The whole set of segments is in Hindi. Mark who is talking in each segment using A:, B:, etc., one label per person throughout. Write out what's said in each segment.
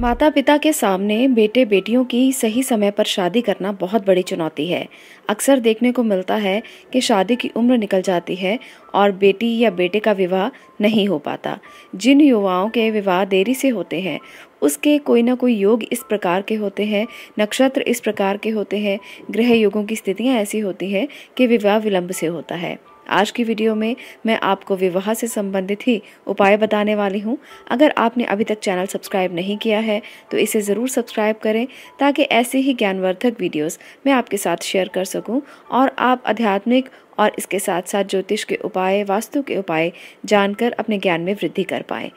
A: माता पिता के सामने बेटे बेटियों की सही समय पर शादी करना बहुत बड़ी चुनौती है अक्सर देखने को मिलता है कि शादी की उम्र निकल जाती है और बेटी या बेटे का विवाह नहीं हो पाता जिन युवाओं के विवाह देरी से होते हैं उसके कोई ना कोई योग इस प्रकार के होते हैं नक्षत्र इस प्रकार के होते हैं ग्रह योगों की स्थितियाँ ऐसी होती हैं कि विवाह विलम्ब से होता है आज की वीडियो में मैं आपको विवाह से संबंधित ही उपाय बताने वाली हूँ अगर आपने अभी तक चैनल सब्सक्राइब नहीं किया है तो इसे ज़रूर सब्सक्राइब करें ताकि ऐसे ही ज्ञानवर्धक वीडियोस मैं आपके साथ शेयर कर सकूं और आप आध्यात्मिक और इसके साथ साथ ज्योतिष के उपाय वास्तु के उपाय जानकर अपने ज्ञान में वृद्धि कर पाएँ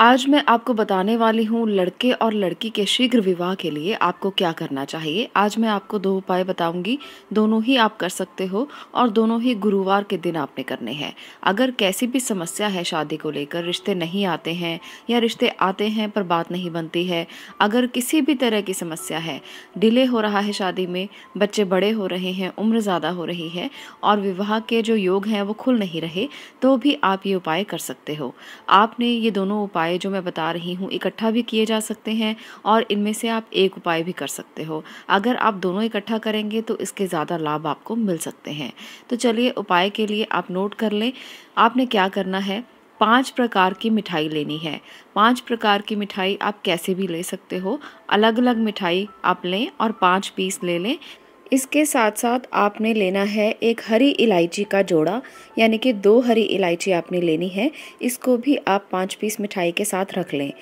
A: आज मैं आपको बताने वाली हूँ लड़के और लड़की के शीघ्र विवाह के लिए आपको क्या करना चाहिए आज मैं आपको दो उपाय बताऊंगी दोनों ही आप कर सकते हो और दोनों ही गुरुवार के दिन आपने करने हैं अगर कैसी भी समस्या है शादी को लेकर रिश्ते नहीं आते हैं या रिश्ते आते हैं पर बात नहीं बनती है अगर किसी भी तरह की समस्या है डिले हो रहा है शादी में बच्चे बड़े हो रहे हैं उम्र ज़्यादा हो रही है और विवाह के जो योग हैं वो खुल नहीं रहे तो भी आप ये उपाय कर सकते हो आपने ये दोनों उपाय उपाय जो मैं बता रही हूँ इकट्ठा भी किए जा सकते हैं और इनमें से आप एक उपाय भी कर सकते हो अगर आप दोनों इकट्ठा करेंगे तो इसके ज़्यादा लाभ आपको मिल सकते हैं तो चलिए उपाय के लिए आप नोट कर लें आपने क्या करना है पांच प्रकार की मिठाई लेनी है पांच प्रकार की मिठाई आप कैसे भी ले सकते हो अलग अलग मिठाई आप लें और पांच पीस ले लें इसके साथ साथ आपने लेना है एक हरी इलायची का जोड़ा यानी कि दो हरी इलायची आपने लेनी है इसको भी आप पाँच पीस मिठाई के साथ रख लें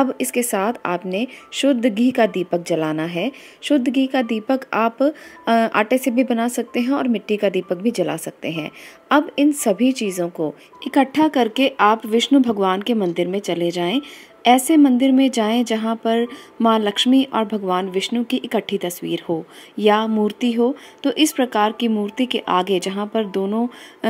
A: अब इसके साथ आपने शुद्ध घी का दीपक जलाना है शुद्ध घी का दीपक आप आटे से भी बना सकते हैं और मिट्टी का दीपक भी जला सकते हैं अब इन सभी चीज़ों को इकट्ठा करके आप विष्णु भगवान के मंदिर में चले जाएँ ऐसे मंदिर में जाएं जहां पर माँ लक्ष्मी और भगवान विष्णु की इकट्ठी तस्वीर हो या मूर्ति हो तो इस प्रकार की मूर्ति के आगे जहां पर दोनों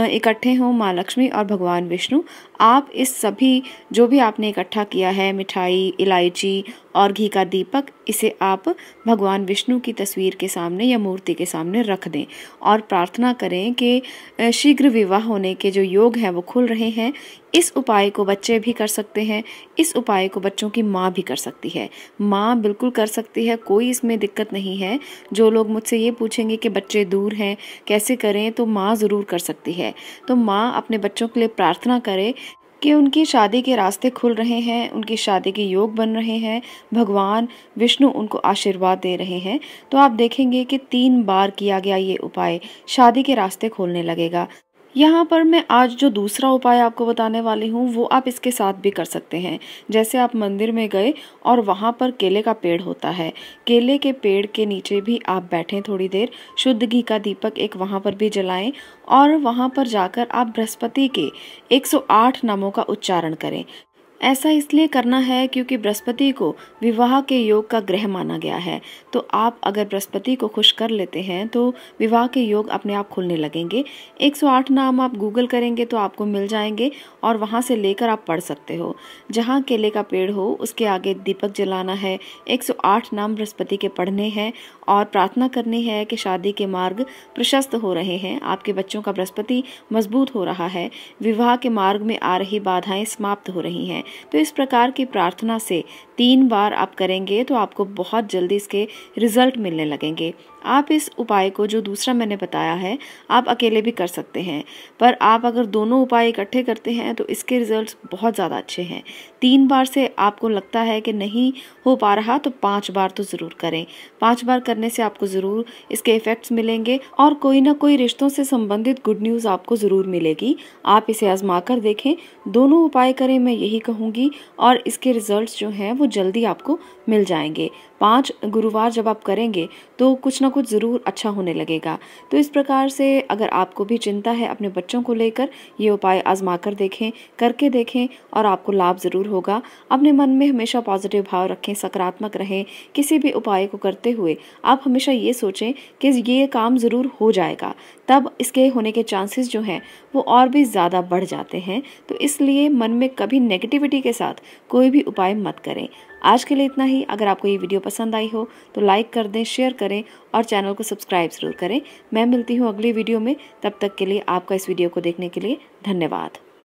A: इकट्ठे हों माँ लक्ष्मी और भगवान विष्णु आप इस सभी जो भी आपने इकट्ठा किया है मिठाई इलायची और घी का दीपक इसे आप भगवान विष्णु की तस्वीर के सामने या मूर्ति के सामने रख दें और प्रार्थना करें कि शीघ्र विवाह होने के जो योग हैं वो खुल रहे हैं इस उपाय को बच्चे भी कर सकते हैं इस उपाय को बच्चों की माँ भी कर सकती है माँ बिल्कुल कर सकती है कोई इसमें दिक्कत नहीं है जो लोग मुझसे ये पूछेंगे कि बच्चे दूर हैं कैसे करें तो माँ ज़रूर कर सकती है तो माँ अपने बच्चों के लिए प्रार्थना करें कि उनकी शादी के रास्ते खुल रहे हैं उनकी शादी के योग बन रहे हैं भगवान विष्णु उनको आशीर्वाद दे रहे हैं तो आप देखेंगे कि तीन बार किया गया ये उपाय शादी के रास्ते खोलने लगेगा यहाँ पर मैं आज जो दूसरा उपाय आपको बताने वाली हूँ वो आप इसके साथ भी कर सकते हैं जैसे आप मंदिर में गए और वहाँ पर केले का पेड़ होता है केले के पेड़ के नीचे भी आप बैठें थोड़ी देर शुद्ध घी का दीपक एक वहाँ पर भी जलाएं और वहाँ पर जाकर आप बृहस्पति के 108 नामों का उच्चारण करें ऐसा इसलिए करना है क्योंकि बृहस्पति को विवाह के योग का ग्रह माना गया है तो आप अगर बृहस्पति को खुश कर लेते हैं तो विवाह के योग अपने आप खुलने लगेंगे 108 नाम आप गूगल करेंगे तो आपको मिल जाएंगे और वहाँ से लेकर आप पढ़ सकते हो जहाँ केले का पेड़ हो उसके आगे दीपक जलाना है 108 नाम बृहस्पति के पढ़ने हैं और प्रार्थना करनी है कि शादी के मार्ग प्रशस्त हो रहे हैं आपके बच्चों का बृहस्पति मजबूत हो रहा है विवाह के मार्ग में आ रही बाधाएँ समाप्त हो रही हैं तो इस प्रकार की प्रार्थना से तीन बार आप करेंगे तो आपको बहुत जल्दी इसके रिजल्ट मिलने लगेंगे आप इस उपाय को जो दूसरा मैंने बताया है आप अकेले भी कर सकते हैं पर आप अगर दोनों उपाय इकट्ठे करते हैं तो इसके रिजल्ट्स बहुत ज़्यादा अच्छे हैं तीन बार से आपको लगता है कि नहीं हो पा रहा तो पांच बार तो ज़रूर करें पांच बार करने से आपको ज़रूर इसके इफ़ेक्ट्स मिलेंगे और कोई ना कोई रिश्तों से संबंधित गुड न्यूज़ आपको ज़रूर मिलेगी आप इसे आजमा कर देखें दोनों उपाय करें मैं यही कहूँ रहूँगी और इसके रिज़ल्ट जो हैं वो जल्दी आपको मिल जाएंगे पाँच गुरुवार जब आप करेंगे तो कुछ ना कुछ ज़रूर अच्छा होने लगेगा तो इस प्रकार से अगर आपको भी चिंता है अपने बच्चों को लेकर ये उपाय आजमा कर देखें करके देखें और आपको लाभ ज़रूर होगा अपने मन में हमेशा पॉजिटिव भाव रखें सकारात्मक रहें किसी भी उपाय को करते हुए आप हमेशा ये सोचें कि ये काम ज़रूर हो जाएगा तब इसके होने के चांसेस जो हैं वो और भी ज़्यादा बढ़ जाते हैं तो इसलिए मन में कभी नेगेटिविटी के साथ कोई भी उपाय मत करें आज के लिए इतना ही अगर आपको ये वीडियो पसंद आई हो तो लाइक कर दें शेयर करें और चैनल को सब्सक्राइब ज़रूर करें मैं मिलती हूँ अगली वीडियो में तब तक के लिए आपका इस वीडियो को देखने के लिए धन्यवाद